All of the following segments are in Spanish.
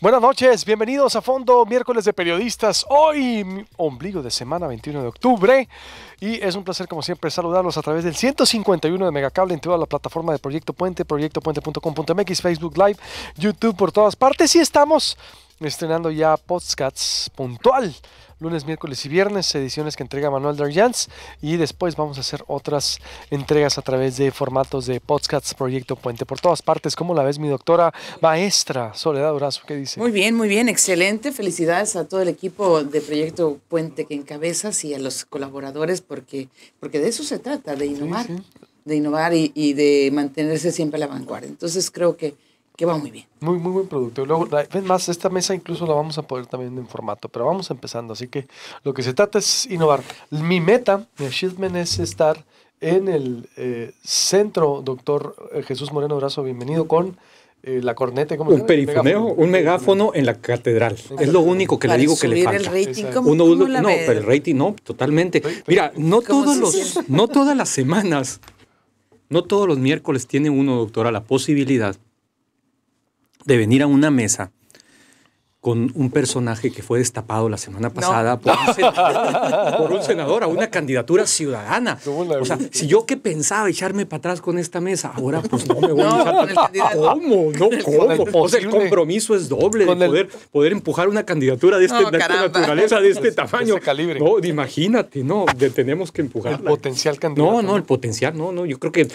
Buenas noches, bienvenidos a Fondo Miércoles de Periodistas. Hoy, ombligo de semana, 21 de octubre. Y es un placer, como siempre, saludarlos a través del 151 de Megacable en toda la plataforma de Proyecto Puente, proyectopuente.com.mx, Facebook Live, YouTube, por todas partes. Y estamos estrenando ya podcasts puntual, lunes, miércoles y viernes, ediciones que entrega Manuel Darjans y después vamos a hacer otras entregas a través de formatos de podcasts Proyecto Puente por todas partes. ¿Cómo la ves mi doctora maestra Soledad Durazo? ¿Qué dice? Muy bien, muy bien, excelente. Felicidades a todo el equipo de Proyecto Puente que encabezas y a los colaboradores porque, porque de eso se trata, de innovar. de innovar y de mantenerse siempre a la vanguardia. Entonces creo que que va muy bien. Muy, muy buen producto. luego, es más, esta mesa incluso la vamos a poner también en formato, pero vamos empezando. Así que lo que se trata es innovar. Mi meta, mi achievement es estar en el eh, centro, doctor eh, Jesús Moreno Brazo, bienvenido con eh, la corneta. un perifoneo, un megáfono en la catedral. Es lo único que le digo que le falta. El rating, Uno, no, pero el rating no, totalmente. Mira, no todos los, no todas las semanas, no todos los miércoles tiene uno, doctora, la posibilidad de venir a una mesa con un personaje que fue destapado la semana pasada por, un senador, a una candidatura ciudadana. O sea, si yo que pensaba echarme para atrás con esta mesa, ahora pues no me voy a echar ¿Cómo? No, ¿cómo? O sea, el compromiso es doble de poder, empujar una candidatura de, este, esta naturaleza, de este tamaño. calibre. No, imagínate, no, tenemos que empujarla. El potencial candidato. No, no, el potencial, no, no. Yo creo que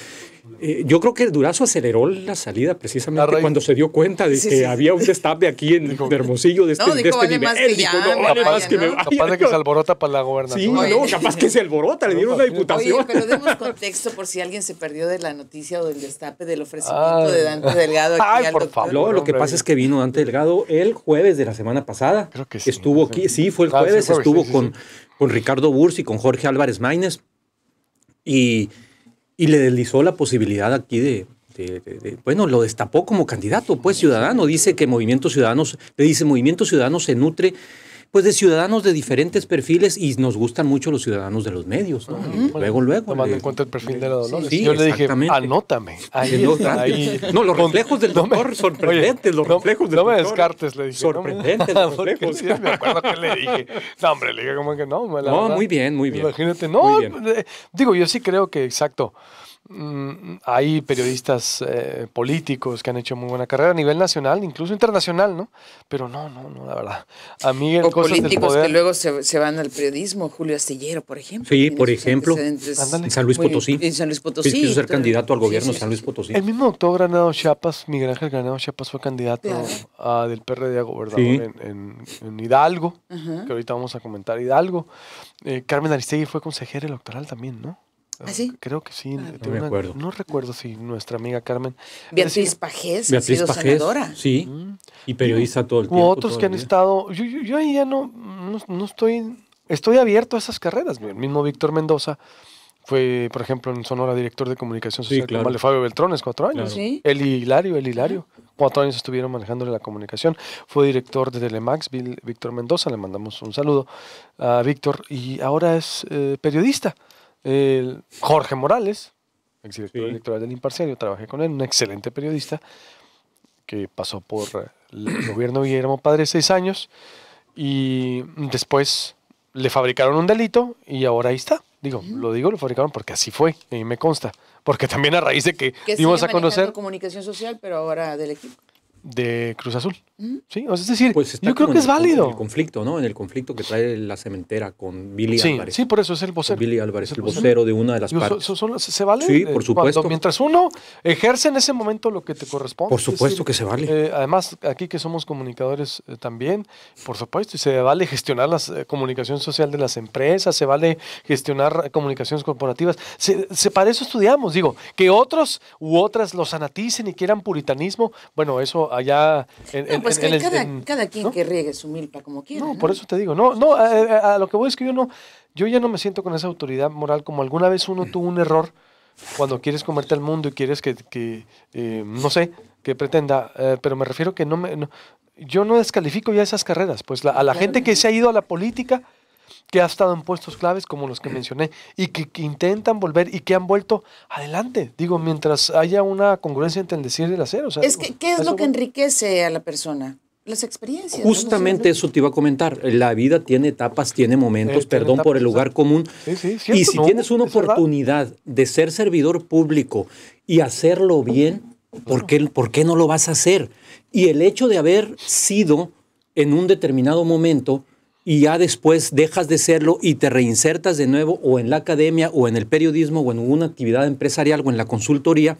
eh, yo creo que Durazo aceleró la salida precisamente cuando se dio cuenta de que había un destape aquí en Hermosillo de este, no, dijo, Más que ya, capaz, capaz de que se alborota para la gobernación. Sí, no, capaz que se alborota, le dieron una diputación. pero demos contexto por si alguien se perdió de la noticia o del destape del ofrecimiento de Dante Delgado aquí Ay, por favor, lo que pasa es que vino Dante Delgado el jueves de la semana pasada. Creo que sí. Estuvo aquí, sí, fue el ah, jueves, estuvo con, con Ricardo Bursi, con Jorge Álvarez Maínez y y le deslizó la posibilidad aquí de, bueno, lo destapó como candidato, pues ciudadano. Dice que Movimiento Ciudadanos, le dice Movimiento Ciudadano se nutre pues de ciudadanos de diferentes perfiles y nos gustan mucho los ciudadanos de los medios, ¿no? Luego, luego. Tomando en cuenta el perfil de la Dolores. Sí, Yo le dije, anótame. Ahí, no, los reflejos del doctor sorprendentes, los reflejos no, del No me descartes, le dije. Sorprendentes ah, los me acuerdo que le dije. No, hombre, le dije como que no. no, muy bien, muy bien. Imagínate, no, eh, digo, yo sí creo que, exacto. Mm, hay periodistas eh, políticos que han hecho muy buena carrera a nivel nacional, incluso internacional, ¿no? Pero no, no, no, la verdad. A mí o políticos que luego se, van al periodismo, Julio Astillero, por ejemplo. Sí, por ejemplo, en San Luis Potosí. San Luis Potosí. Quiso ser candidato al gobierno San Luis Potosí. El mismo doctor Granado Chiapas, Miguel Ángel Granado Chiapas fue candidato del PRD a gobernador en, Hidalgo, que ahorita vamos a comentar Hidalgo. Eh, Carmen Aristegui fue consejera electoral también, ¿no? ¿Ah, creo que sí. Ah, no, recuerdo si nuestra amiga Carmen. Beatriz Pajés, Beatriz ha sido Sí, mm. y periodista todo el tiempo. otros que han estado. Yo, ahí ya no, no, estoy. Estoy abierto a esas carreras. El mismo Víctor Mendoza fue, por ejemplo, en Sonora director de comunicación social con Fabio Beltrones, cuatro años. El Hilario, el Hilario. Cuatro años estuvieron manejándole la comunicación. Fue director de Telemax, Víctor Mendoza, le mandamos un saludo a Víctor. Y ahora es eh, periodista el Jorge Morales, exdirector director electoral del Imparcial, yo trabajé con él, un excelente periodista que pasó por el gobierno Guillermo Padre seis años y después le fabricaron un delito y ahora ahí está. Digo, lo digo, lo fabricaron porque así fue, y me consta. Porque también a raíz de que, íbamos a conocer. comunicación social, pero ahora del equipo de Cruz Azul. Sí, es decir, pues yo creo que es válido. En el conflicto, ¿no? En el conflicto que trae la cementera con Billy Álvarez. Sí, por eso es el vocero. Billy Álvarez, el, vocero de una de las partes. ¿Se vale? Sí, eh, por supuesto. mientras uno ejerce en ese momento lo que te corresponde. Por supuesto que se vale. Eh, además, aquí que somos comunicadores eh, también, por supuesto, y se vale gestionar la comunicación social de las empresas, se vale gestionar comunicaciones corporativas. Se, para eso estudiamos, digo, que otros u otras lo sanaticen y quieran puritanismo, bueno, eso allá en, pues que cada, quien que riegue su milpa como quiera. No, por eso te digo, no, no, a, lo que voy es que yo no, yo ya no me siento con esa autoridad moral como alguna vez uno tuvo un error cuando quieres comerte el mundo y quieres que, eh, no sé, que pretenda, eh, pero me refiero que no me, yo no descalifico ya esas carreras, pues a la gente que se ha ido a la política que ha estado en puestos claves como los que mencioné y que, intentan volver y que han vuelto adelante. Digo, mientras haya una congruencia entre el decir y el hacer. es que, ¿Qué es lo que enriquece a la persona? Las experiencias. Justamente eso te iba a comentar. La vida tiene etapas, tiene momentos, eh, perdón por el lugar común. y si tienes una oportunidad de ser servidor público y hacerlo bien, ¿por qué no lo vas a hacer? Y el hecho de haber sido en un determinado momento y ya después dejas de serlo y te reinsertas de nuevo o en la academia o en el periodismo o en una actividad empresarial o en la consultoría,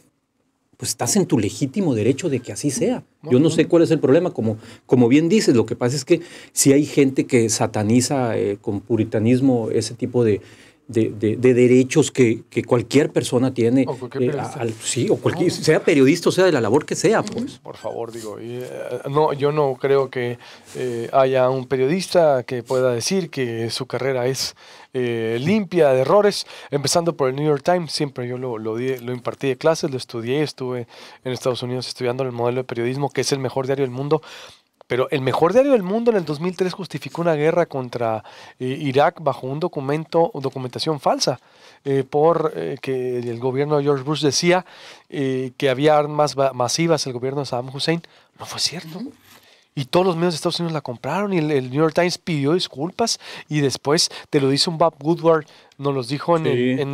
pues estás en tu legítimo derecho de que así sea. Yo no sé cuál es el problema, como, como bien dices, lo que pasa es que si hay gente que sataniza eh, con puritanismo ese tipo de, de, de, derechos que, que, cualquier persona tiene. Eh, al, sí, o cualquier, sea periodista, o sea de la labor que sea, pues. Por favor, digo, eh, no, yo no creo que eh, haya un periodista que pueda decir que su carrera es limpia de errores, empezando por el New York Times, siempre yo lo, lo, lo impartí de clases, lo estudié, estuve en Estados Unidos estudiando el modelo de periodismo, que es el mejor diario del mundo, pero el mejor diario del mundo en el 2003 justificó una guerra contra eh, Irak bajo un documento documentación falsa, eh, por eh, que el gobierno de George Bush decía eh, que había armas masivas el gobierno de Saddam Hussein. No fue cierto. Y todos los medios de Estados Unidos la compraron y el, New York Times pidió disculpas y después te lo dice un Bob Woodward, nos los dijo en,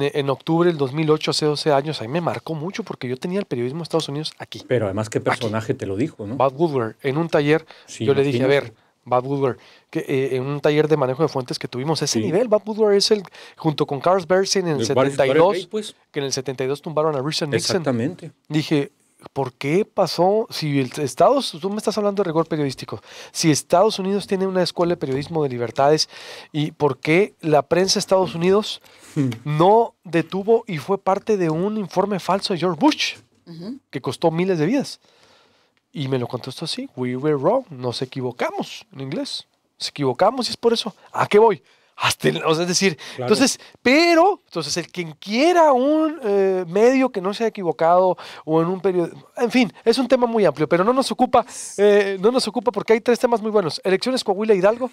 en, octubre del 2008, hace 12 años. A me marcó mucho porque yo tenía el periodismo de Estados Unidos aquí. Pero además, ¿qué personaje te lo dijo? ¿no? Bob Woodward, en un taller, yo le dije, a ver, Bob Woodward, que, eh, en un taller de manejo de fuentes que tuvimos. Ese nivel, Bob Woodward es el, junto con Carl Bersin en el, 72, pues. que en el 72 tumbaron a Richard Nixon. Exactamente. Dije, ¿por qué pasó? Si el Estados, tú me estás hablando de rigor periodístico, si Estados Unidos tiene una escuela de periodismo de libertades, ¿y por qué la prensa de Estados Unidos no detuvo y fue parte de un informe falso de George Bush, que costó miles de vidas? Y me lo contestó así, we were wrong, nos equivocamos en inglés, nos equivocamos y es por eso. ¿A qué voy? Hasta, o sea, es decir, entonces, pero, entonces, el quien quiera un eh, medio que no se ha equivocado o en un periodo, en fin, es un tema muy amplio, pero no nos ocupa, eh, no nos ocupa porque hay tres temas muy buenos. Elecciones Coahuila Hidalgo.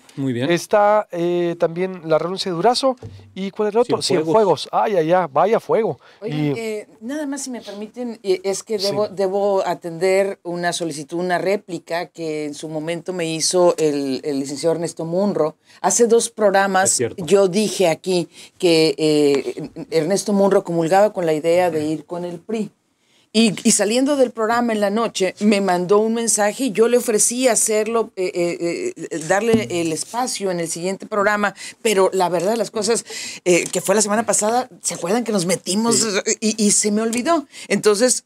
Está eh, también la renuncia de Durazo y ¿cuál es el otro? Cienfuegos. Ay, ay, vaya fuego. Oye, nada más si me permiten, es que debo, atender una solicitud, una réplica que en su momento me hizo el, el licenciado Ernesto Munro hace dos programas. Yo dije aquí que eh, Ernesto Munro comulgaba con la idea de ir con el PRI. Y, saliendo del programa en la noche, me mandó un mensaje y yo le ofrecí hacerlo, eh, eh, darle el espacio en el siguiente programa, pero la verdad las cosas, que fue la semana pasada, ¿se acuerdan que nos metimos y, y, se me olvidó? Entonces,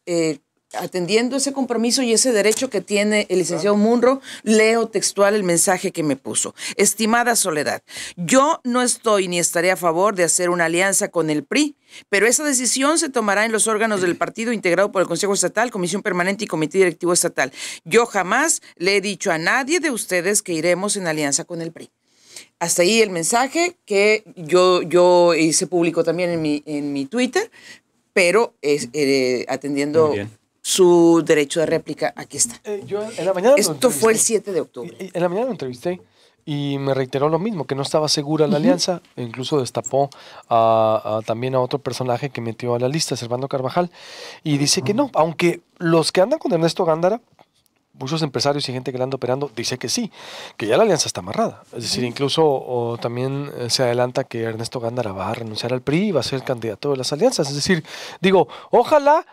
atendiendo ese compromiso y ese derecho que tiene el licenciado Munro, leo textual el mensaje que me puso. Estimada Soledad, yo no estoy ni estaré a favor de hacer una alianza con el PRI, pero esa decisión se tomará en los órganos del partido integrado por el Consejo Estatal, Comisión Permanente y Comité Directivo Estatal. Yo jamás le he dicho a nadie de ustedes que iremos en alianza con el PRI. Hasta ahí el mensaje que yo, yo hice público también en mi, Twitter, pero es, eh, atendiendo su derecho de réplica. Aquí está. Eh, Esto fue el 7 de octubre. En la mañana lo entrevisté y me reiteró lo mismo, que no estaba segura la alianza, e incluso destapó a, también a otro personaje que metió a la lista, Servando Carvajal, y dice que no, aunque los que andan con Ernesto Gándara, muchos empresarios y gente que la anda operando, dice que sí, que ya la alianza está amarrada. Es decir, incluso también eh, se adelanta que Ernesto Gándara va a renunciar al PRI y va a ser candidato de las alianzas. Es decir, digo, ojalá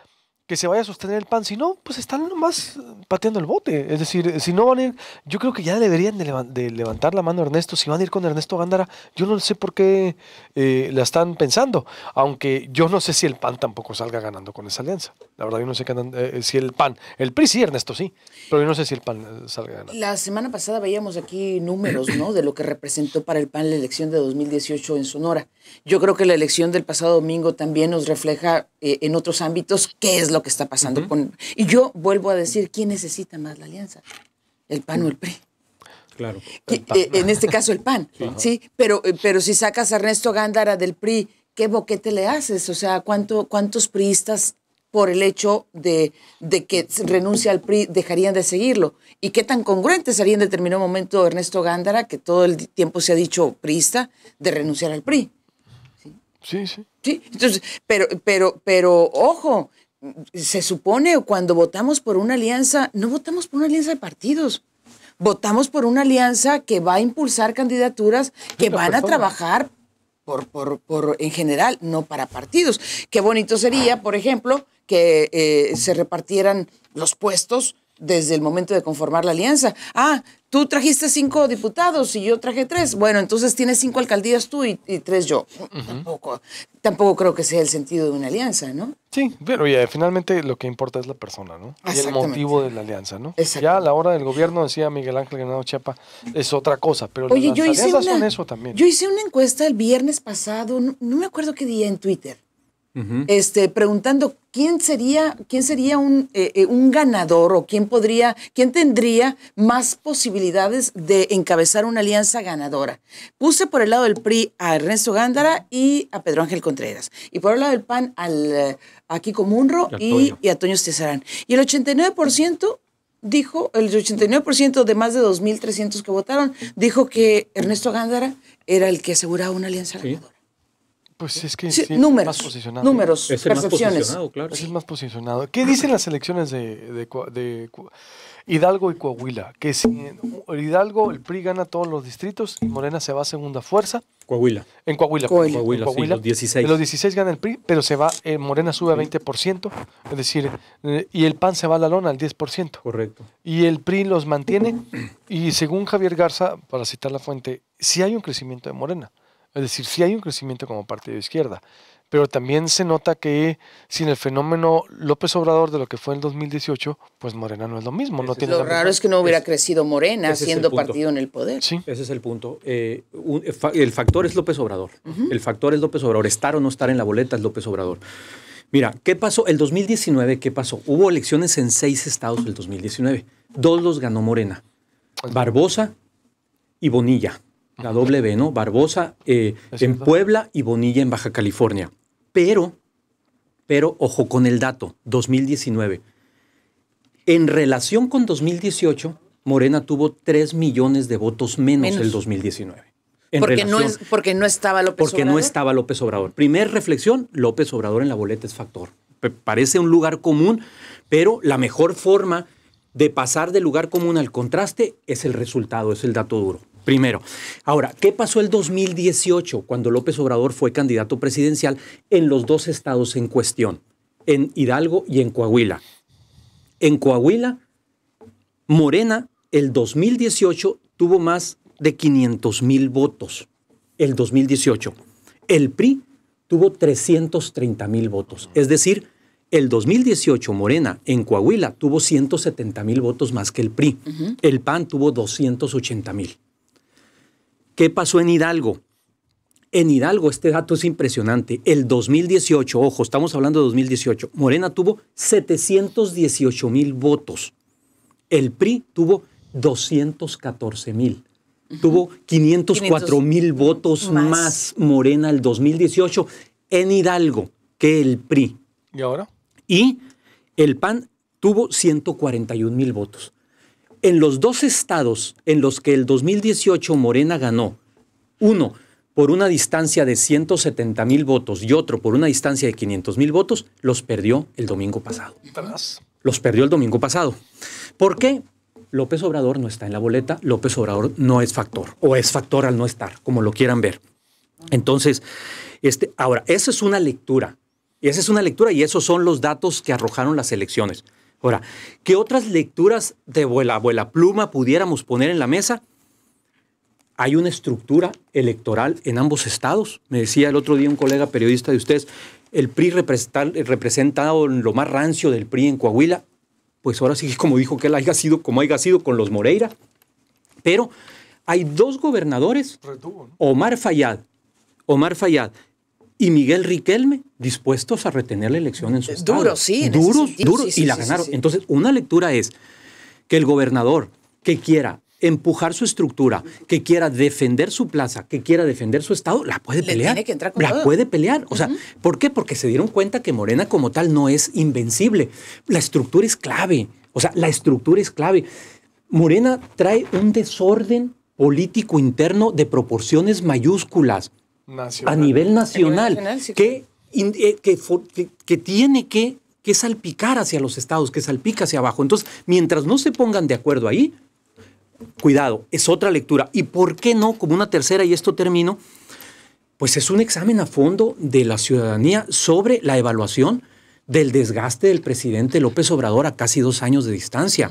que se vaya a sostener el pan. Si no, pues están nomás pateando el bote. Es decir, si no van a ir, yo creo que ya deberían de, levantar la mano Ernesto. Si van a ir con Ernesto Gándara, yo no sé por qué eh, la están pensando. Aunque yo no sé si el PAN tampoco salga ganando con esa alianza. La verdad, yo no sé eh, si el PAN, el PRI sí, Ernesto sí, pero yo no sé si el PAN eh, salga ganando. La semana pasada veíamos aquí números, ¿no? De lo que representó para el PAN la elección de 2018 en Sonora. Yo creo que la elección del pasado domingo también nos refleja eh, en otros ámbitos qué es lo que está pasando. con, y yo vuelvo a decir, ¿quién necesita más la alianza? ¿El PAN o el PRI? Claro. Eh, en este caso el PAN, sí. Pero, eh, pero si sacas a Ernesto Gándara del PRI, ¿qué boquete le haces? O sea, ¿cuánto, ¿cuántos priistas por el hecho de, de, que renuncia al PRI dejarían de seguirlo? ¿Y qué tan congruente sería en determinado momento Ernesto Gándara, que todo el tiempo se ha dicho priista, de renunciar al PRI? sí. sí entonces, pero, pero, pero, ojo, se supone cuando votamos por una alianza, no votamos por una alianza de partidos. Votamos por una alianza que va a impulsar candidaturas que van a trabajar por, por, por, en general, no para partidos. Qué bonito sería, por ejemplo, que eh, se repartieran los puestos desde el momento de conformar la alianza. Ah, tú trajiste cinco diputados y yo traje tres. Bueno, entonces tienes cinco alcaldías tú y, tres yo. tampoco, tampoco creo que sea el sentido de una alianza, ¿no? Sí, pero ya, finalmente lo que importa es la persona, ¿no? Y el motivo de la alianza, ¿no? Ya a la hora del gobierno, decía Miguel Ángel Granado Chiapa, es otra cosa, pero las yo hice alianzas son eso también. Yo hice una encuesta el viernes pasado, no me acuerdo qué día en Twitter este, preguntando quién sería, quién sería eh, eh, un, ganador o quién podría, quién tendría más posibilidades de encabezar una alianza ganadora. Puse por el lado del PRI a Ernesto Gándara y a Pedro Ángel Contreras. Y por el lado del PAN al, eh, a Kiko Munro y, a y, Toño Cesarán. Y el 89% dijo, el 89% de más de 2.300 que votaron, dijo que Ernesto Gándara era el que aseguraba una alianza ganadora. Pues es que sí, números, es más números, es percepciones. Es el más posicionado. ¿Qué dicen las elecciones de, Hidalgo y Coahuila? Que si Hidalgo, el PRI gana todos los distritos y Morena se va a segunda fuerza. Coahuila. En Coahuila. Coahuila, los 16. En los 16 gana el PRI, pero se va, eh, Morena sube a 20%, es decir, eh, y el PAN se va a la lona al 10%. Correcto. Y el PRI los mantiene y según Javier Garza, para citar la fuente, si hay un crecimiento de Morena. Es decir, sí hay un crecimiento como partido de izquierda, pero también se nota que sin el fenómeno López Obrador de lo que fue en 2018, pues Morena no es lo mismo. No tiene lo raro es que no hubiera crecido Morena siendo partido en el poder. Ese es el punto. Eh, el factor es López Obrador. El factor es López Obrador. Estar o no estar en la boleta es López Obrador. Mira, ¿qué pasó? El 2019, ¿qué pasó? Hubo elecciones en seis estados el 2019. Dos los ganó Morena. Barbosa y Bonilla la doble B, ¿no? Barbosa eh, en Puebla y Bonilla en Baja California. Pero, pero, ojo con el dato, 2019. En relación con 2018, Morena tuvo 3 millones de votos menos, del el 2019. porque, no porque no estaba López Obrador. Porque no estaba López Obrador. Primer reflexión, López Obrador en la boleta es factor. Parece un lugar común, pero la mejor forma de pasar del lugar común al contraste es el resultado, es el dato duro. Primero. Ahora, ¿qué pasó el 2018 cuando López Obrador fue candidato presidencial en los dos estados en cuestión, en Hidalgo y en Coahuila? En Coahuila, Morena, el 2018 tuvo más de 500 mil votos. El 2018. El PRI tuvo 330 mil votos. Es decir, el 2018 Morena en Coahuila tuvo 170 mil votos más que el PRI. El PAN tuvo 280 mil. ¿Qué pasó en Hidalgo? En Hidalgo, este dato es impresionante. El 2018, ojo, estamos hablando de 2018, Morena tuvo 718 mil votos. El PRI tuvo 214 mil. Tuvo 504 mil votos más. más. Morena el 2018 en Hidalgo que el PRI. ¿Y ahora? Y el PAN tuvo 141 mil votos en los dos estados en los que el 2018 Morena ganó, uno por una distancia de 170 mil votos y otro por una distancia de 500 mil votos, los perdió el domingo pasado. Los perdió el domingo pasado. ¿Por qué? López Obrador no está en la boleta, López Obrador no es factor, o es factor al no estar, como lo quieran ver. Entonces, este, ahora, esa es una lectura, y esa es una lectura y esos son los datos que arrojaron las elecciones. Ahora, ¿qué otras lecturas de vuela, pluma pudiéramos poner en la mesa? Hay una estructura electoral en ambos estados. Me decía el otro día un colega periodista de ustedes, el PRI representado en lo más rancio del PRI en Coahuila, pues ahora sí, como dijo que él haya sido, como haya sido con los Moreira. Pero hay dos gobernadores, Omar Fayad, Omar Fayad, y Miguel Riquelme dispuestos a retener la elección en su estado. Duro, sí. Duros, duro, y la ganaron. Entonces, una lectura es que el gobernador que quiera empujar su estructura, que quiera defender su plaza, que quiera defender su estado, la puede pelear. la puede pelear. O sea, ¿por qué? Porque se dieron cuenta que Morena como tal no es invencible. La estructura es clave. O sea, la estructura es clave. Morena trae un desorden político interno de proporciones mayúsculas a nivel nacional, eh, que, que, tiene que que salpicar hacia los estados, que salpica hacia abajo. Entonces, mientras no se pongan de acuerdo ahí, cuidado, es otra lectura. ¿Y por qué no? Como una tercera, y esto termino, pues es un examen a fondo de la ciudadanía sobre la evaluación del desgaste del presidente López Obrador a casi dos años de distancia.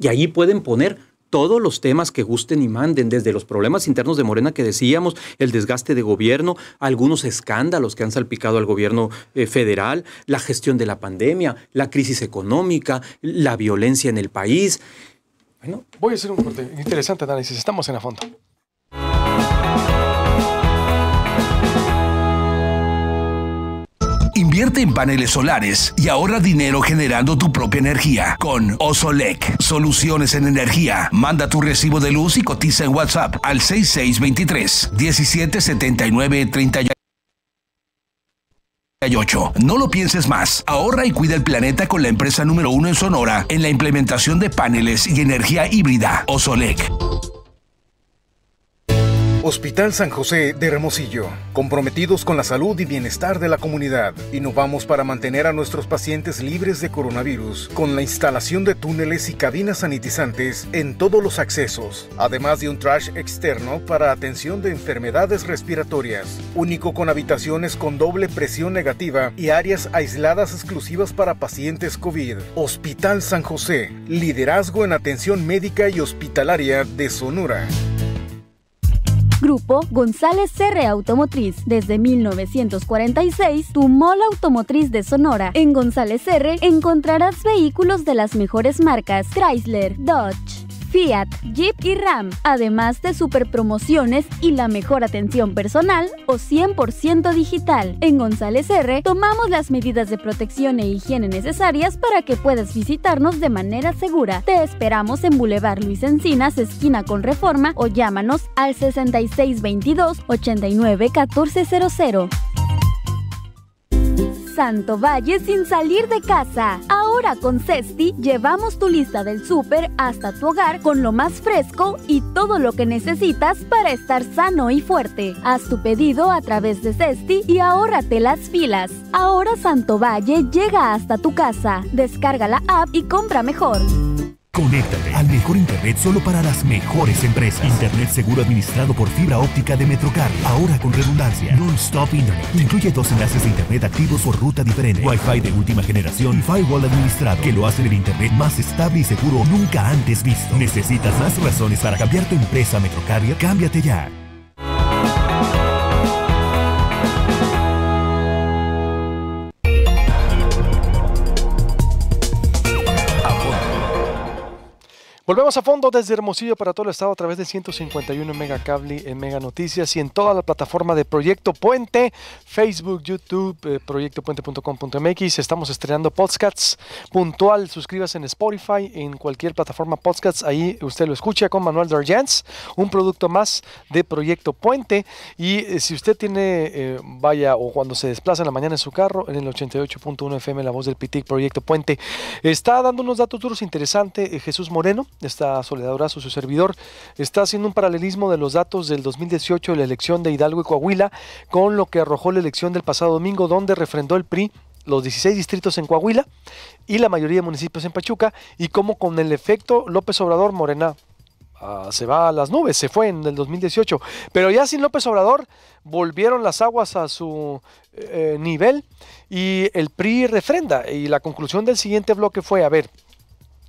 Y ahí pueden poner todos los temas que gusten y manden, desde los problemas internos de Morena que decíamos, el desgaste de gobierno, algunos escándalos que han salpicado al gobierno eh, federal, la gestión de la pandemia, la crisis económica, la violencia en el país. Voy a hacer un corte. Interesante análisis. Estamos en la fondo. Invierte en paneles solares y ahorra dinero generando tu propia energía con Osolec. Soluciones en energía. Manda tu recibo de luz y cotiza en WhatsApp al 6623 1779 38 no lo pienses más. Ahorra y cuida el planeta con la empresa número uno en Sonora en la implementación de paneles y energía híbrida, Osolec. Hospital San José de Hermosillo, comprometidos con la salud y bienestar de la comunidad, innovamos para mantener a nuestros pacientes libres de coronavirus con la instalación de túneles y cabinas sanitizantes en todos los accesos, además de un trash externo para atención de enfermedades respiratorias, único con habitaciones con doble presión negativa y áreas aisladas exclusivas para pacientes COVID. Hospital San José, liderazgo en atención médica y hospitalaria de Sonora. Grupo González R Automotriz. Desde 1946, tu mall automotriz de Sonora. En González R encontrarás vehículos de las mejores marcas Chrysler, Dodge, Fiat, Jeep y Ram, además de super promociones y la mejor atención personal o 100% digital. En González R tomamos las medidas de protección e higiene necesarias para que puedas visitarnos de manera segura. Te esperamos en Boulevard Luis Encinas, esquina con Reforma o llámanos al 6622 89 1400. Santo Valle sin salir de casa. Ahora con Cesti llevamos tu lista del súper hasta tu hogar con lo más fresco y todo lo que necesitas para estar sano y fuerte. Haz tu pedido a través de Cesti y ahórrate las filas. Ahora Santo Valle llega hasta tu casa. Descarga la app y compra mejor. Conéctate al mejor internet solo para las mejores empresas. Internet seguro administrado por fibra óptica de Metrocarrier. Ahora con redundancia. Non-stop internet. Incluye dos enlaces de internet activos por ruta diferente. Wi-Fi de última generación y firewall administrado que lo hacen el internet más estable y seguro nunca antes visto. ¿Necesitas más razones para cambiar tu empresa a Metrocarrier? Cámbiate ya. Volvemos a fondo desde Hermosillo para todo el estado a través de 151 Mega Cable, en Mega Noticias y en toda la plataforma de Proyecto Puente, Facebook, YouTube, eh, proyectopuente.com.mx. Estamos estrenando podcasts puntual. Suscríbase en Spotify, en cualquier plataforma podcasts. Ahí usted lo escucha con Manuel Darjans, un producto más de Proyecto Puente. Y eh, si usted tiene, eh, vaya, o cuando se desplaza en la mañana en su carro, en el 88.1 FM, la voz del PITIC Proyecto Puente, está dando unos datos duros interesantes Jesús Moreno esta Soledad su servidor, está haciendo un paralelismo de los datos del 2018 de la elección de Hidalgo y Coahuila con lo que arrojó la elección del pasado domingo, donde refrendó el PRI los 16 distritos en Coahuila y la mayoría de municipios en Pachuca, y cómo con el efecto López Obrador Morena ah, se va a las nubes, se fue en el 2018. Pero ya sin López Obrador volvieron las aguas a su eh, eh, nivel y el PRI refrenda. Y la conclusión del siguiente bloque fue, a ver,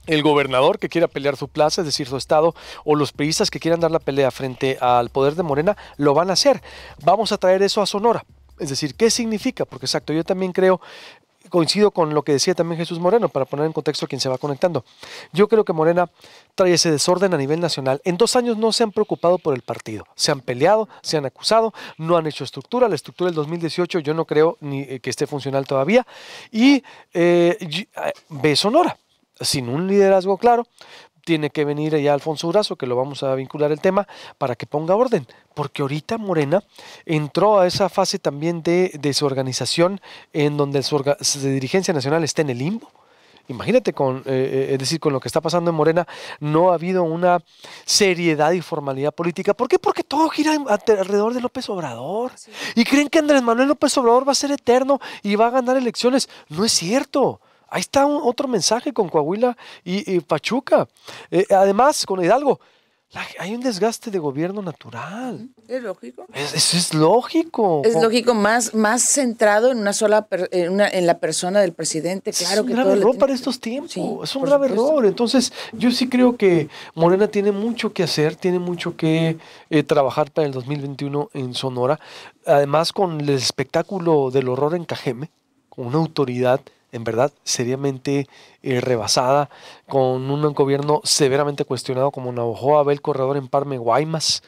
el gobernador que quiera pelear su plaza, es decir, su estado, o los priistas que quieran dar la pelea frente al poder de Morena, lo van a hacer. Vamos a traer eso a Sonora. Es decir, ¿qué significa? Porque exacto, yo también creo, coincido con lo que decía también Jesús Moreno, para poner en contexto a quien se va conectando. Yo creo que Morena trae ese desorden a nivel nacional. En dos años no se han preocupado por el partido. Se han peleado, se han acusado, no han hecho estructura. La estructura del 2018 yo no creo ni eh, que esté funcional todavía. Y eh, eh, ve Sonora sin un liderazgo claro, tiene que venir ya Alfonso Urazo, que lo vamos a vincular el tema, para que ponga orden, porque ahorita Morena entró a esa fase también de desorganización en donde su, dirigencia nacional está en el limbo. Imagínate, con, eh, eh, es decir, con lo que está pasando en Morena, no ha habido una seriedad y formalidad política. ¿Por qué? Porque todo gira alrededor de López Obrador. Y creen que Andrés Manuel López Obrador va a ser eterno y va a ganar elecciones. No es cierto. Ahí está otro mensaje con Coahuila y, Pachuca. Eh, además, con Hidalgo, hay un desgaste de gobierno natural. Es lógico. Es, es, lógico. Es lógico, más, más centrado en una sola en, la persona del presidente. Claro es un grave error para estos tiempos. es un grave error. Entonces, yo sí creo que Morena tiene mucho que hacer, tiene mucho que eh, trabajar para el 2021 en Sonora. Además, con el espectáculo del horror en Cajeme, con una autoridad en verdad seriamente eh, rebasada, con un gobierno severamente cuestionado como Navajoa, ve el corredor en Parme, Guaymas,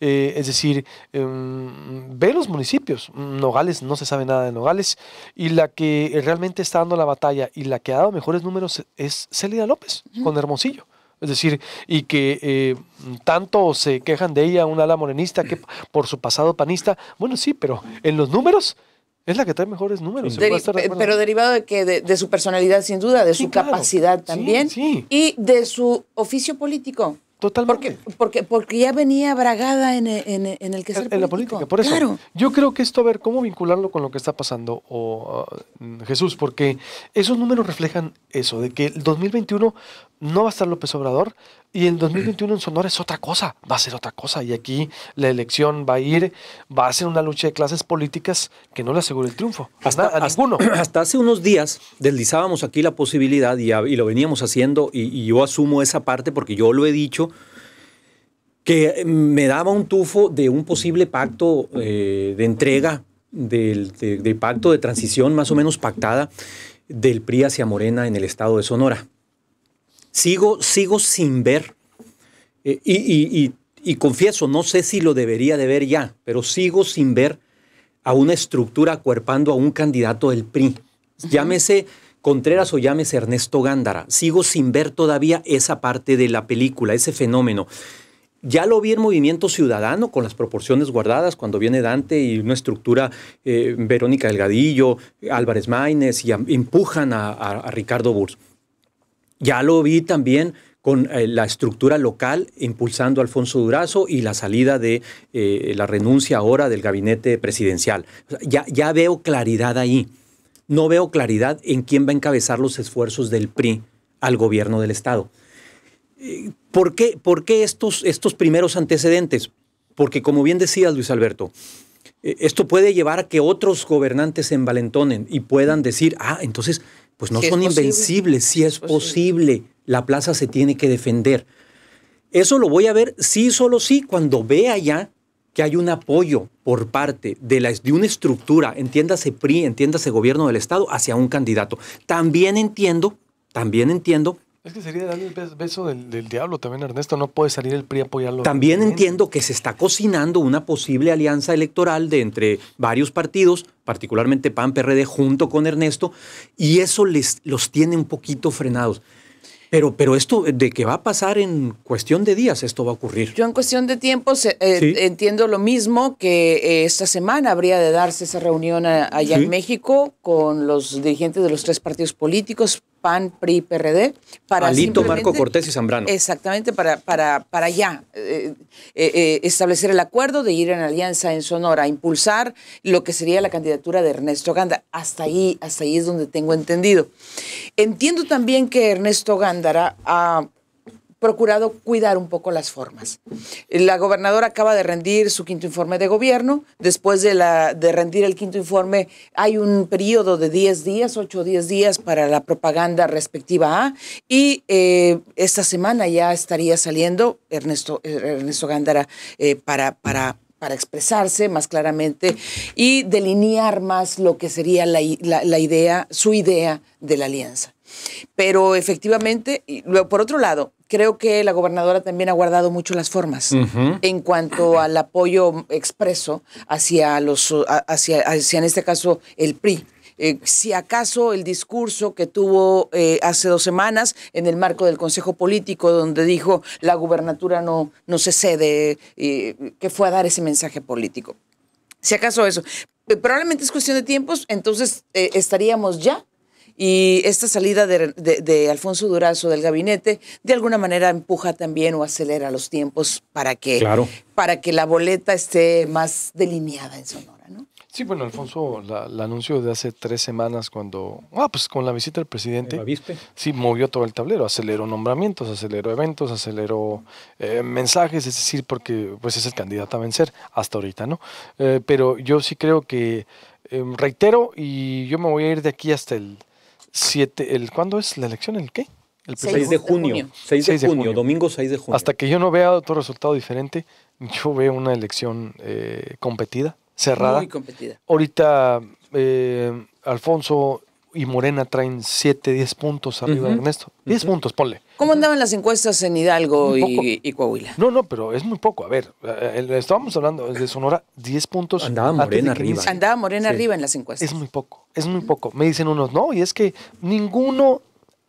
eh, es decir, em, ve los municipios, Nogales, no se sabe nada de Nogales, y la que realmente está dando la batalla y la que ha dado mejores números es Celia López, con Hermosillo. Es decir, y que eh, tanto se quejan de ella, una ala morenista, que por su pasado panista, bueno, sí, pero en los números es la que trae mejores números. pero derivado de que de, su personalidad, sin duda, de su capacidad también y de su oficio político. Totalmente. Porque, porque, porque ya venía bragada en, el que ser en, la política, por eso. Claro. Yo creo que esto, a ver, ¿cómo vincularlo con lo que está pasando, o mm, Jesús? Porque esos números reflejan eso, de que el 2021 no va a estar López Obrador y en 2021 en Sonora es otra cosa, va a ser otra cosa y aquí la elección va a ir, va a ser una lucha de clases políticas que no le asegure el triunfo. Hasta, a ninguno. Hasta, hace unos días deslizábamos aquí la posibilidad y, lo veníamos haciendo y, yo asumo esa parte porque yo lo he dicho que me daba un tufo de un posible pacto eh, de entrega, del de pacto de transición más o menos pactada del PRI hacia Morena en el estado de Sonora. Sigo, sin ver, eh, y, confieso, no sé si lo debería de ver ya, pero sigo sin ver a una estructura acuerpando a un candidato del PRI. Llámese Contreras o llámese Ernesto Gándara. Sigo sin ver todavía esa parte de la película, ese fenómeno. Ya lo vi en Movimiento Ciudadano, con las proporciones guardadas, cuando viene Dante y una estructura, eh, Verónica Delgadillo, Álvarez Maínez, y empujan a, Ricardo Burs. Ya lo vi también con eh, la estructura local impulsando a Alfonso Durazo y la salida de eh, la renuncia ahora del gabinete presidencial. ya, veo claridad ahí. No veo claridad en quién va a encabezar los esfuerzos del PRI al gobierno del Estado. Eh, ¿Por qué, por estos, estos primeros antecedentes? Porque como bien decías, Luis Alberto, esto puede llevar a que otros gobernantes se envalentonen y puedan decir, ah, entonces pues no son invencibles, si es posible. la plaza se tiene que defender. Eso lo voy a ver sí, solo sí, cuando vea ya que hay un apoyo por parte de, la, de una estructura, entiéndase PRI, entiéndase gobierno del Estado, hacia un candidato. También entiendo, también entiendo es que sería darle el beso del, diablo también, Ernesto. No puede salir el PRI a apoyarlo. También entiendo que se está cocinando una posible alianza electoral de entre varios partidos, particularmente PAN, PRD, junto con Ernesto, y eso les, los tiene un poquito frenados. Pero, pero esto de que va a pasar en cuestión de días, esto va a ocurrir. Yo en cuestión de tiempo eh, eh, entiendo lo mismo que eh, esta semana habría de darse esa reunión allá en México con los dirigentes de los tres partidos políticos, PAN, PRI, PRD. Para Alito, Marco Cortés y Zambrano. Exactamente, para, para, para ya eh, eh, eh, establecer el acuerdo de ir en alianza en Sonora, impulsar lo que sería la candidatura de Ernesto Gándara. Hasta ahí, hasta ahí es donde tengo entendido. Entiendo también que Ernesto Gándara ha procurado cuidar un poco las formas. La gobernadora acaba de rendir su quinto informe de gobierno. Después de, la, de rendir el quinto informe, hay un periodo de 10 días, 8 o 10 días para la propaganda respectiva a. Y eh, esta semana ya estaría saliendo Ernesto, Gándara eh, para, para, expresarse más claramente y delinear más lo que sería la idea, su idea de la alianza. Pero efectivamente, y por otro lado, creo que la gobernadora también ha guardado mucho las formas en cuanto al apoyo expreso hacia los, hacia, hacia en este caso el PRI. Eh, si acaso el discurso que tuvo eh, hace dos semanas en el marco del Consejo Político, donde dijo la gubernatura no, no se cede, eh, que fue a dar ese mensaje político. Si acaso eso. Probablemente es cuestión de tiempos, entonces estaríamos ya y esta salida de, de, Alfonso Durazo del gabinete, de alguna manera empuja también o acelera los tiempos para que, para que la boleta esté más delineada en Sonora, ¿no? Sí, bueno, Alfonso la, la anunció de hace tres semanas cuando, ah, pues con la visita del presidente, sí, movió todo el tablero, aceleró nombramientos, aceleró eventos, aceleró eh, mensajes, es decir, porque pues es el candidato a vencer hasta ahorita, ¿no? Eh, pero yo sí creo que, eh, reitero, y yo me voy a ir de aquí hasta el 7, el, ¿cuándo es la elección? ¿El qué? El 6 de junio. 6 de, junio, domingo 6 de junio. Hasta que yo no vea otro resultado diferente, yo veo una elección eh, competida, cerrada. Muy competida. Ahorita eh, Alfonso y Morena traen 7, 10 puntos arriba de Ernesto. 10 puntos, ponle. ¿Cómo andaban las encuestas en Hidalgo y, Coahuila? No, no, pero es muy poco. A ver, eh, estábamos hablando de Sonora, 10 puntos. Andaba Morena arriba. Andaba Morena arriba en las encuestas. Es muy poco, es muy poco. Me dicen unos, no, y es que ninguno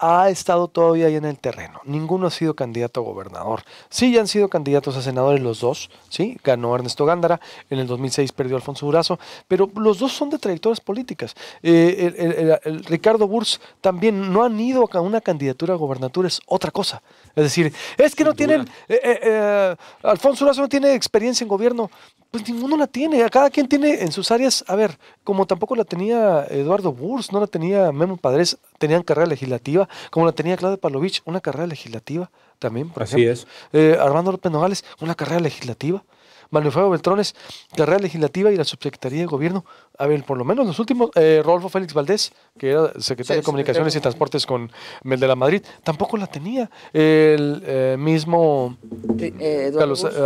ha estado todavía ahí en el terreno. Ninguno ha sido candidato a gobernador. Sí, ya han sido candidatos a senadores los dos, ¿sí? Ganó Ernesto Gándara, en el 2006 perdió Alfonso Durazo, pero los dos son de trayectorias políticas. Eh, el, Ricardo Burs también no han ido a una candidatura a gobernatura, es otra cosa. Es decir, es que no tienen, eh, eh, Alfonso Durazo no tiene experiencia en gobierno, pues ninguno la tiene. Cada quien tiene en sus áreas, a ver, como tampoco la tenía Eduardo Burs, no la tenía Memo Padres, tenían carrera legislativa, como la tenía Claudia Palovich, una carrera legislativa también, por Así ejemplo. es. Eh, Armando López Nogales, una carrera legislativa. Manuel Fuego Beltrones, carrera legislativa y la subsecretaría de gobierno, a ver, por lo menos los últimos, eh, Rolfo Félix Valdés, que era secretario de Comunicaciones y Transportes con el de la Madrid, tampoco la tenía. El eh, mismo eh,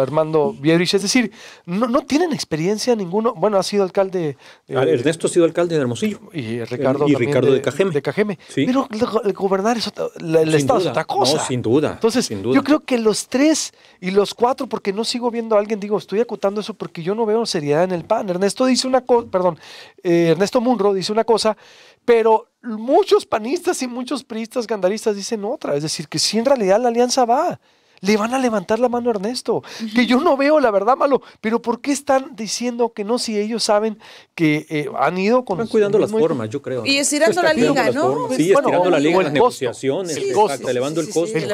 Armando Biedrich, es decir, no, tienen experiencia ninguno. Bueno, ha sido alcalde. Ernesto ha sido alcalde de Hermosillo. Y Ricardo, de, Cajeme. Pero gobernar es el Estado es otra cosa. sin duda. Entonces, sin yo creo que los tres y los cuatro, porque no sigo viendo a alguien, digo, estoy acotando eso porque yo no veo seriedad en el PAN. Ernesto dice una cosa, perdón, eh, Ernesto Munro dice una cosa, pero muchos panistas y muchos priistas gandaristas dicen otra, es decir, que si en realidad la alianza va. Le van a levantar la mano a Ernesto, que yo no veo la verdad malo, pero ¿por qué están diciendo que no si ellos saben que eh, han ido con... Están cuidando las formas, yo creo. Y estirando la liga, ¿no? Sí, estirando la liga, las negociaciones, el elevando el costo. el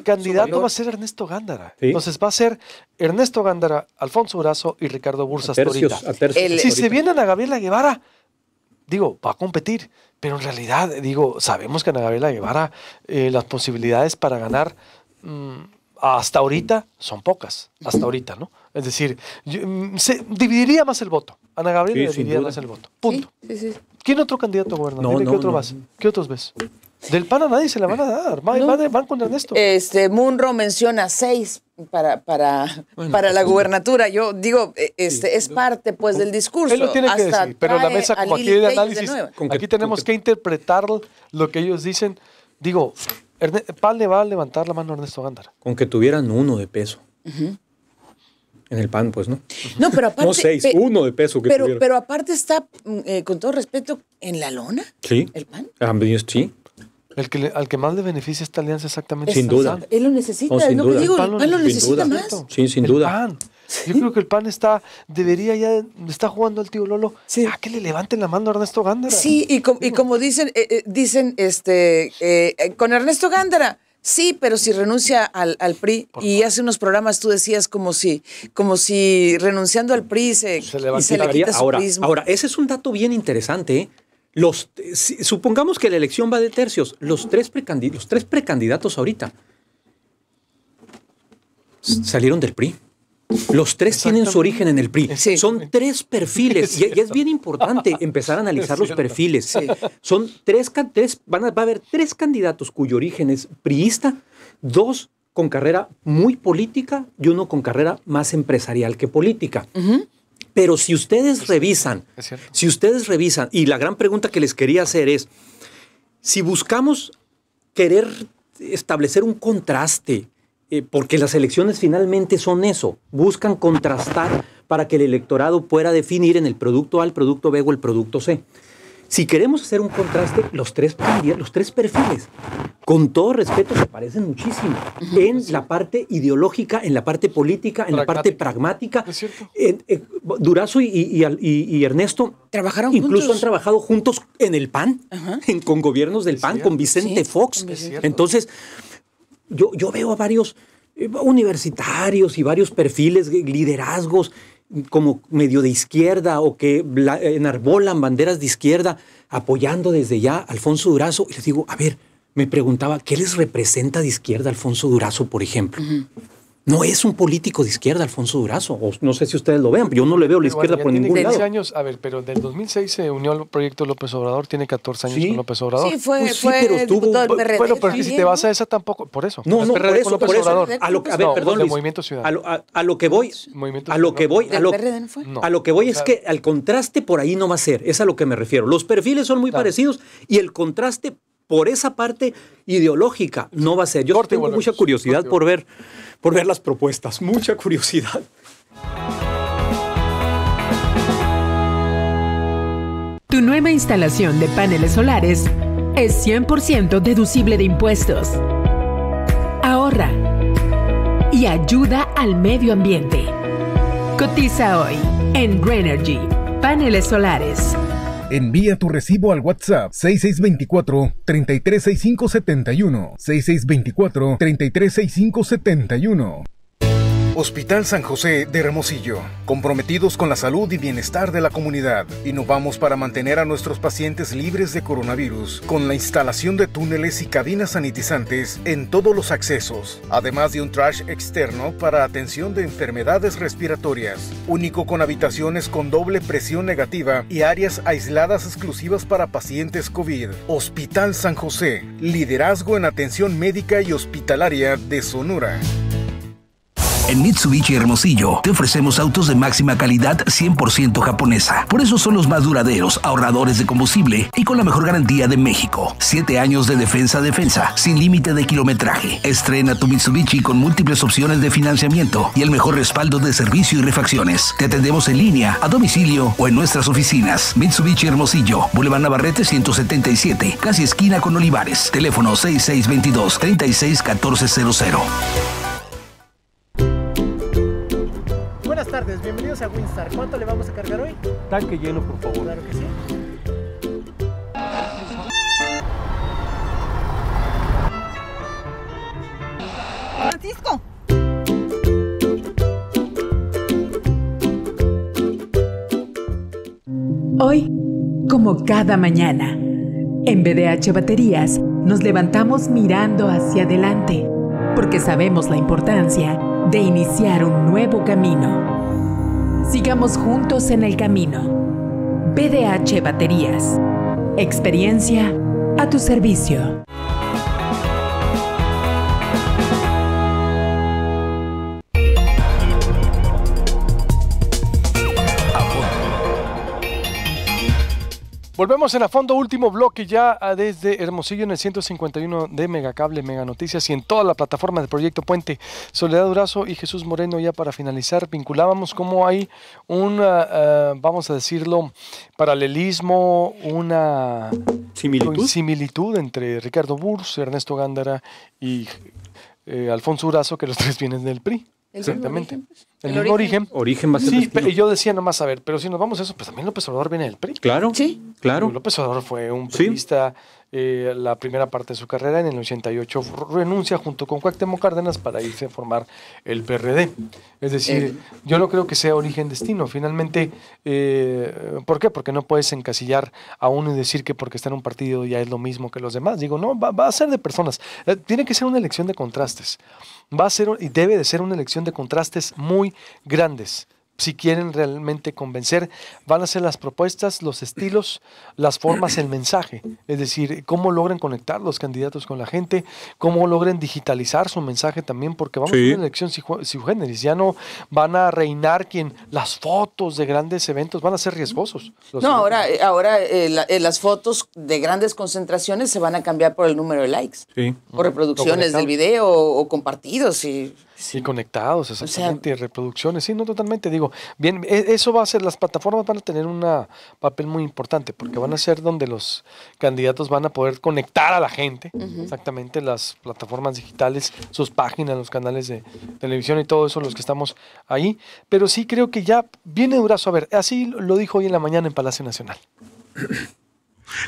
el candidato va a ser Ernesto Gándara. Entonces va a ser Ernesto Gándara, Alfonso Brazo y Ricardo Bursas Si se vienen a Gabriela Guevara digo, va a competir, pero en realidad, digo, sabemos que Ana Gabriela Guevara eh, las posibilidades para ganar hasta ahorita son pocas, hasta ahorita, ¿no? Es decir, mm, se dividiría más el voto. Ana Gabriela dividiría más el voto. Punto. ¿Quién otro candidato gobernador? ¿Qué otro ¿Qué otros ves? Del PAN a nadie se la van a dar. Van, con Ernesto. Este, Munro menciona seis para, para, para la pues, gubernatura. Yo digo, e, este, es parte pues del discurso. pero la mesa, como aquí de análisis, aquí tenemos que interpretar lo que ellos dicen. Digo, Erne Pal le va a levantar la mano a Ernesto Gándara. Con que tuvieran uno de peso. En el PAN, pues, ¿no? No, pero aparte. no seis, uno de peso que pero, pero aparte está, mm, eh, con todo respeto, en la lona. Sí. El PAN. Ah, sí. El que al que más le beneficia esta alianza exactamente. Sin duda. Él lo necesita, oh, no, lo, necesita más. Sí, sin duda. Yo creo que el PAN está, debería ya, está jugando al tío Lolo sí. a ah, que le levanten la mano a Ernesto Gándara. Sí, y, como dicen, eh, eh, dicen este, eh, con Ernesto Gándara. Sí, pero si renuncia al, PRI y hace unos programas tú decías como si, como si renunciando al PRI se, se, le, se quita su ahora, ahora, ese es un dato bien interesante. Los, supongamos que la elección va de tercios. Los tres, los tres precandidatos ahorita salieron del PRI. Los tres tienen su origen en el PRI. Son tres perfiles. y, es bien importante empezar a analizar los perfiles. Son tres, van va a haber tres candidatos cuyo origen es priista, dos con carrera muy política y uno con carrera más empresarial que política. Pero si ustedes revisan, si ustedes revisan, y la gran pregunta que les quería hacer es, si buscamos querer establecer un contraste eh, porque las elecciones finalmente son eso, buscan contrastar para que el electorado pueda definir en el producto A, el producto B o el producto C. Si queremos hacer un contraste, los tres, los tres perfiles, con todo respeto, se parecen muchísimo. En la parte ideológica, en la parte política, en la parte pragmática. Eh, Durazo y, Ernesto trabajaron incluso han trabajado juntos en el PAN, con gobiernos del PAN, con Vicente Fox. Entonces yo, veo a varios eh, universitarios y varios perfiles, eh, liderazgos como medio de izquierda o que enarbolan banderas de izquierda apoyando desde ya a Alfonso Durazo. Y les digo, a ver, me preguntaba, ¿qué les representa de izquierda Alfonso Durazo, por ejemplo? No es un político de izquierda, Alfonso Durazo. no sé si ustedes lo vean, yo no le veo la izquierda por ningún 15 años, a ver, pero del 2006 se unió al proyecto López Obrador, tiene 14 años con López Obrador. Sí, fue, pues fue pero pero si te vas a esa tampoco, por eso. No, no, por eso, A lo, ver, perdón, A, lo, que voy, a lo que voy, a lo, que voy es que al contraste por ahí no va a ser, es a lo que me refiero. Los perfiles son muy parecidos y el contraste por esa parte ideológica no va a ser. Yo tengo mucha curiosidad por ver por ver las propuestas. Mucha curiosidad. Tu nueva instalación de paneles solares es 100% deducible de impuestos. Ahorra y ayuda al medio ambiente. Cotiza hoy en Greenergy, paneles solares. Envía tu recibo al WhatsApp 6624-336571. 6624-336571. Hospital San José de Hermosillo, comprometidos con la salud y bienestar de la comunidad, innovamos para mantener a nuestros pacientes libres de coronavirus con la instalación de túneles y cabinas sanitizantes en todos los accesos, además de un trash externo para atención de enfermedades respiratorias, único con habitaciones con doble presión negativa y áreas aisladas exclusivas para pacientes COVID. Hospital San José, liderazgo en atención médica y hospitalaria de Sonora. En Mitsubishi Hermosillo te ofrecemos autos de máxima calidad 100% japonesa. Por eso son los más duraderos, ahorradores de combustible y con la mejor garantía de México. Siete años de defensa defensa, sin límite de kilometraje. Estrena tu Mitsubishi con múltiples opciones de financiamiento y el mejor respaldo de servicio y refacciones. Te atendemos en línea, a domicilio o en nuestras oficinas. Mitsubishi Hermosillo, Boulevard Navarrete 177, casi esquina con Olivares. Teléfono 6622 361400. Buenas tardes, bienvenidos a Winstar. ¿Cuánto le vamos a cargar hoy? Tanque lleno, por favor. Claro que sí. Francisco. Hoy, como cada mañana, en BDH Baterías nos levantamos mirando hacia adelante, porque sabemos la importancia de iniciar un nuevo camino. Sigamos juntos en el camino. BDH Baterías. Experiencia a tu servicio. Volvemos en a fondo, último bloque ya ah, desde Hermosillo en el 151 de Megacable, Mega Noticias y en toda la plataforma de Proyecto Puente. Soledad Durazo y Jesús Moreno, ya para finalizar, vinculábamos cómo hay un, ah, ah, vamos a decirlo, paralelismo, una similitud, entre Ricardo Burs, Ernesto Gándara y eh, Alfonso Durazo, que los tres vienen del PRI. Exactamente. El, mismo origen. Origen, más Sí, y yo decía nomás, a ver, pero si nos vamos a eso, pues también López Obrador viene del PRI. Claro. Sí. Claro. López Obrador fue un periodista eh, la primera parte de su carrera. En el 88 renuncia junto con Cuauhtémoc Cárdenas para irse a formar el PRD. Es decir, yo no creo que sea origen-destino. Finalmente, eh, ¿por qué? Porque no puedes encasillar a uno y decir que porque está en un partido ya es lo mismo que los demás. Digo, no, va, a ser de personas. Eh, tiene que ser una elección de contrastes. Va a ser y debe de ser una elección de contrastes muy grandes si quieren realmente convencer, van a ser las propuestas, los estilos, las formas, el mensaje. Es decir, cómo logren conectar los candidatos con la gente, cómo logren digitalizar su mensaje también, porque vamos a a una elección generis. Ya no van a reinar quien las fotos de grandes eventos van a ser riesgosos. No, ahora, eh, ahora eh, eh, las fotos de grandes concentraciones se van a cambiar por el número de likes, sí. por reproducciones del video o compartidos. y y conectados, exactamente, reproducciones, sí, no totalmente, digo, bien, e, eso va a ser, las plataformas van a tener un papel muy importante, porque van a ser donde los candidatos van a poder conectar a la gente, exactamente, las plataformas digitales, sus páginas, los canales de televisión y todo eso, los que estamos ahí, pero sí creo que ya viene durazo, a ver, así lo dijo hoy en la mañana en Palacio Nacional.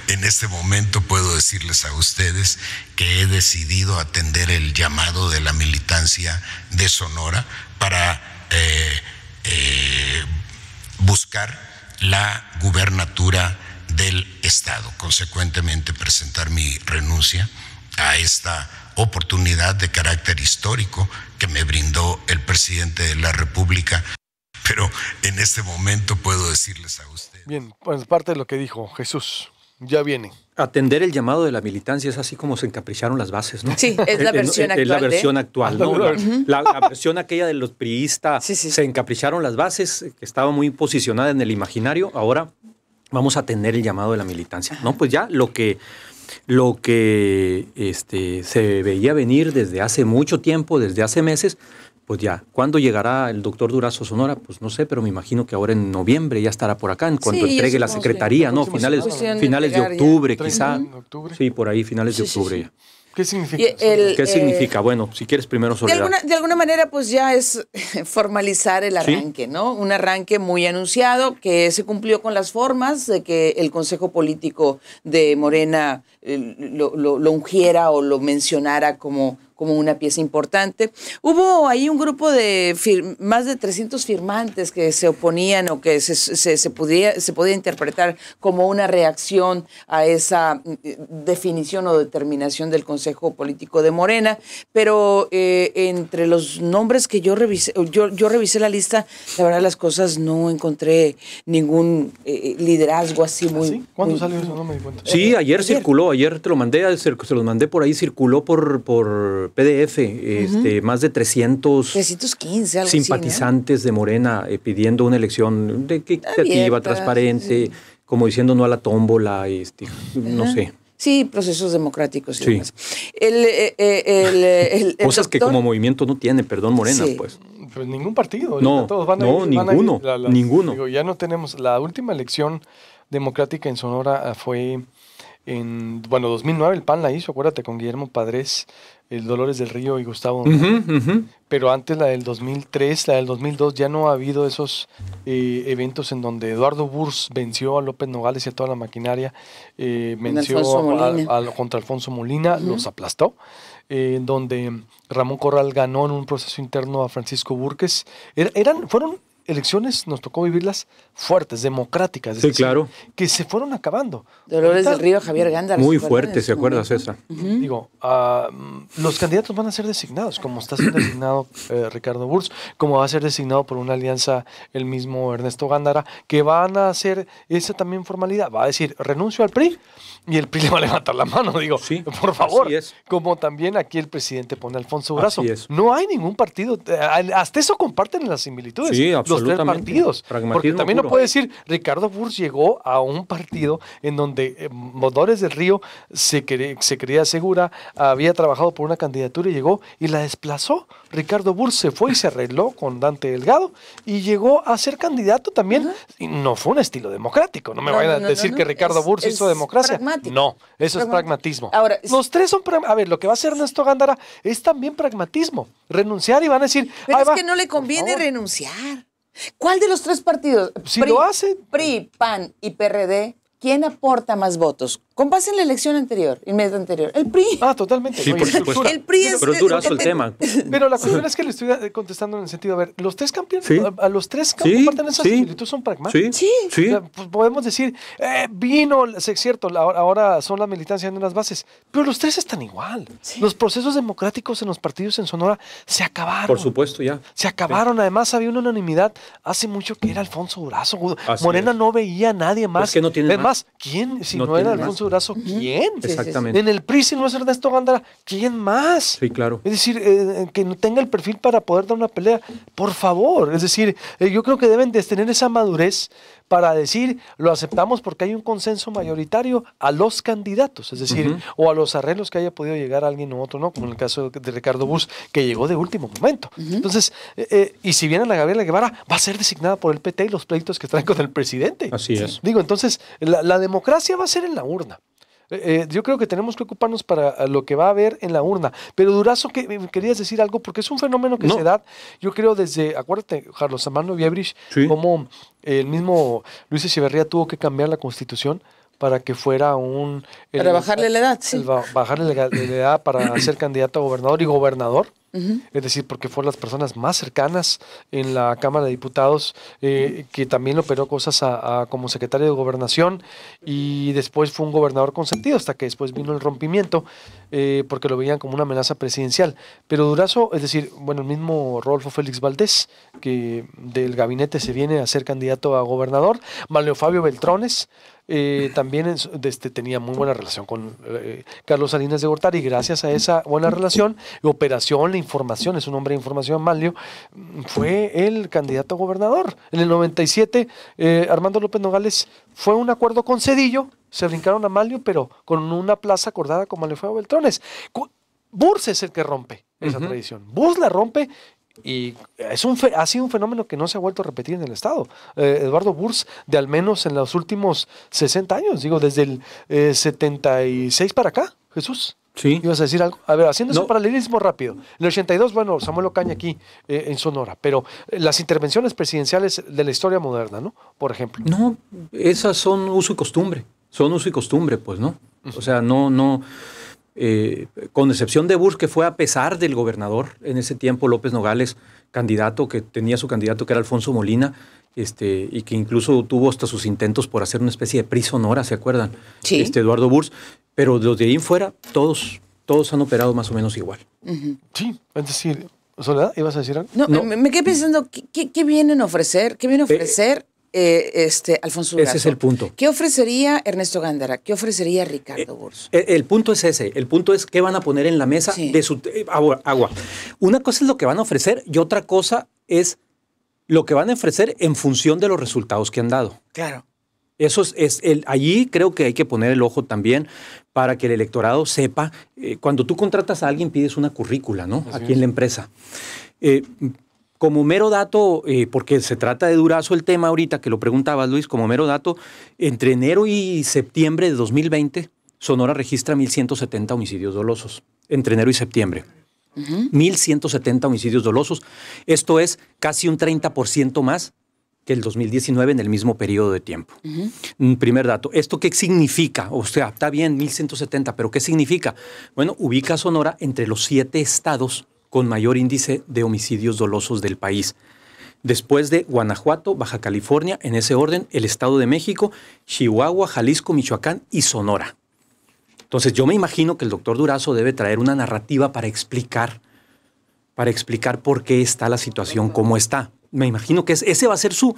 En este momento puedo decirles a ustedes que he decidido atender el llamado de la militancia de Sonora para eh, eh, buscar la gubernatura del Estado. Consecuentemente, presentar mi renuncia a esta oportunidad de carácter histórico que me brindó el presidente de la República. Pero en este momento puedo decirles a ustedes. Bien, pues parte de lo que dijo Jesús ya viene. Atender el llamado de la militancia es así como se encapricharon las bases, ¿no? Sí, es la versión actual. Es la ¿eh? versión actual, ¿no? la, versión aquella de los priistas, se encapricharon las bases, que estaba muy posicionada en el imaginario, ahora vamos a atender el llamado de la militancia. No, pues ya lo que lo que este, se veía venir desde hace mucho tiempo, desde hace meses, pues ya. ¿Cuándo llegará el doctor Durazo Sonora? Pues no sé, pero me imagino que ahora en noviembre ya estará por acá, en cuanto entregue la secretaría, ¿no? Finales, pues finales de octubre, quizá. Sí, por ahí, finales de octubre ya. ¿Qué significa? ¿Qué eh, significa? Bueno, si quieres primero sobre. De alguna, manera, pues ya es formalizar el arranque, ¿no? Un arranque muy anunciado que se cumplió con las formas de que el Consejo Político de Morena eh, lo, lo, lo ungiera o lo mencionara como como una pieza importante. Hubo ahí un grupo de más de 300 firmantes que se oponían o que se, podía, interpretar como una reacción a esa mm, definición o determinación del Consejo Político de Morena, pero eh, entre los nombres que yo revisé, yo, revisé la lista, la verdad las cosas no encontré ningún eh, liderazgo así muy... ¿Ah, ¿Sí? ¿Cuándo salió eso? No me di cuenta. Sí, ayer, circuló, ayer te lo mandé, se los mandé por ahí, circuló por, por, PDF, este, más de 300 315, algo simpatizantes así, de Morena eh, pidiendo una elección de, equitativa, transparente, como diciendo no a la tómbola, este, no sé. Sí, procesos democráticos. sí. Eh, eh, el, Cosas que como movimiento no tiene, perdón, Morena, pues. Pues ningún partido. No, todos van a ninguno. la, ninguno. Digo, ya no tenemos. La última elección democrática en Sonora fue en, bueno, 2009 el PAN la hizo, acuérdate, con Guillermo Padres, el Dolores del Río y Gustavo. Pero antes, la del 2003, la del 2002, ya no ha habido esos eh, eventos en donde Eduardo Burs venció a López Nogales y a toda la maquinaria, eh, venció contra Alfonso Molina, los aplastó. Eh, en donde Ramón Corral ganó en un proceso interno a Francisco Burques. Er, eran, fueron elecciones, nos tocó vivirlas fuertes, democráticas. Sí, claro. Que se fueron acabando. Dolores del Río, Javier Gándara. Muy fuerte, ¿se acuerdas César? Digo, ah, los candidatos van a ser designados, como está siendo designado eh, Ricardo Burs, como va a ser designado por una alianza el mismo Ernesto Gándara, que van a hacer esa también formalidad. Va a decir, renuncio al PRI y el PRI le va a levantar la mano. Digo, sí, por favor. Es. Como también aquí el presidente pone Alfonso Brazo. No hay ningún partido. Eh, hasta eso comparten las similitudes. Sí, Los tres partidos. Porque también puede decir, Ricardo Burs llegó a un partido en donde eh, motores del Río se, se creía segura, había trabajado por una candidatura y llegó y la desplazó. Ricardo Burs se fue y se arregló con Dante Delgado y llegó a ser candidato también. no fue un estilo democrático. No me vayan a decir que Ricardo Burs hizo democracia. No, eso es pragmatismo. Ahora, Los tres son. A ver, lo que va a hacer Ernesto Gándara es también pragmatismo. Renunciar y van a decir. es que no le conviene renunciar. ¿Cuál de los tres partidos? PRI, PAN y PRD, ¿quién aporta más votos? Con base en la elección anterior, mes anterior. El PRI. Ah, totalmente. El PRI es. Pero durazo el, tema. Pero la cuestión es que le estoy contestando en el sentido, a ver, los tres campeones, a, los tres que comparten esa similitud son pragmáticos. Sí, sí. Pues, podemos decir, eh, vino, es cierto, ahora son las militancias en unas bases, pero los tres están igual. Los procesos democráticos en los partidos en Sonora se acabaron. Por supuesto, ya. Se acabaron. Además, había una unanimidad hace mucho que era Alfonso Durazo. Morena no veía a nadie más. Es que no tiene más, ¿quién si no era Alfonso Durazo, ¿quién? Exactamente. En el PRI, si no es Ernesto Gándara, ¿quién más? Sí, claro. Es decir, eh, que no tenga el perfil para poder dar una pelea, por favor. Es decir, eh, yo creo que deben de tener esa madurez para decir lo aceptamos porque hay un consenso mayoritario a los candidatos, es decir, o a los arreglos que haya podido llegar alguien u otro, ¿no? Como en el caso de Ricardo Bus, que llegó de último momento. Entonces, eh, eh, y si viene la Gabriela Guevara, va a ser designada por el PT y los pleitos que traen con el presidente. Así es. Digo, entonces, la democracia va a ser en la urna. Eh, eh, yo creo que tenemos que ocuparnos para eh, lo que va a haber en la urna. Pero Durazo, que, querías decir algo, porque es un fenómeno que se da, yo creo, desde, acuérdate, Carlos Amano Viebrich, como el mismo Luis Echeverría tuvo que cambiar la constitución para que fuera un... para bajarle la edad, sí. bajarle la, edad para ser candidato a gobernador y gobernador. Es decir, porque fueron las personas más cercanas en la Cámara de Diputados, eh, que también operó cosas a, como secretario de gobernación y después fue un gobernador consentido, hasta que después vino el rompimiento, eh, porque lo veían como una amenaza presidencial. Pero Durazo, es decir, bueno, el mismo Rolfo Félix Valdés, que del gabinete se viene a ser candidato a gobernador, Valeo Fabio Beltrones, eh, también este, tenía muy buena relación con eh, Carlos Salinas de Gortari. Gracias a esa buena relación, operación, la información, es un hombre de información, Malio, fue el candidato a gobernador. En el 97, eh, Armando López Nogales fue un acuerdo con Cedillo, se brincaron a Malio, pero con una plaza acordada como le fue a Beltrones. Burs es el que rompe esa tradición. Burs la rompe y es un ha sido un fenómeno que no se ha vuelto a repetir en el Estado. Eh, Eduardo Burs, de al menos en los últimos 60 años, digo, desde el 76 eh, para acá, Jesús. Sí. Ibas a decir algo. A ver, haciendo ese paralelismo rápido. el 82, bueno, Samuel Ocaña aquí eh, en Sonora, pero las intervenciones presidenciales de la historia moderna, ¿no? Por ejemplo. No, esas son uso y costumbre. Son uso y costumbre, pues, ¿no? O sea, no, no. Eh, con excepción de Burs, que fue a pesar del gobernador en ese tiempo, López Nogales, candidato, que tenía su candidato, que era Alfonso Molina, este, y que incluso tuvo hasta sus intentos por hacer una especie de prisonora, ¿se acuerdan? Sí. Este, Eduardo Burs, pero los de ahí en fuera, todos, todos han operado más o menos igual. Sí, es decir, Soledad, ¿ibas a decir algo? No, Me, quedé pensando, ¿qué, vienen a ofrecer? ¿Qué vienen a eh, ofrecer? Eh, este, Alfonso Ese es el punto. ¿Qué ofrecería Ernesto Gándara? ¿Qué ofrecería Ricardo eh, Burso? Eh, el, punto es ese. El punto es qué van a poner en la mesa de su agua, Una cosa es lo que van a ofrecer y otra cosa es lo que van a ofrecer en función de los resultados que han dado. Claro. Eso es, el, allí creo que hay que poner el ojo también para que el electorado sepa. cuando tú contratas a alguien pides una currícula, ¿no? Aquí en la empresa. Como mero dato, eh, porque se trata de durazo el tema ahorita que lo preguntabas Luis, como mero dato, entre enero y septiembre de 2020, Sonora registra 1.170 homicidios dolosos, entre enero y septiembre. 1.170 homicidios dolosos. Esto es casi un 30% más que el 2019 en el mismo periodo de tiempo. primer dato. ¿Esto qué significa? O sea, está bien, 1.170, pero ¿qué significa? Bueno, ubica Sonora entre los siete estados con mayor índice de homicidios dolosos del país. Después de Guanajuato, Baja California, en ese orden, el Estado de México, Chihuahua, Jalisco, Michoacán y Sonora. Entonces yo me imagino que el doctor Durazo debe traer una narrativa para explicar, para explicar por qué está la situación como está. Me imagino que ese va a ser su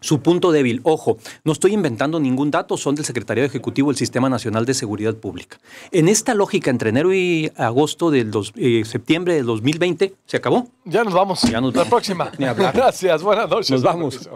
su punto débil, ojo, no estoy inventando ningún dato, son del Secretario Ejecutivo del Sistema Nacional de Seguridad Pública. En esta lógica, entre enero y agosto del eh, septiembre del 2020, se acabó. Ya nos vamos. Ya nos vamos. La próxima. Gracias, buenas noches. Nos vamos.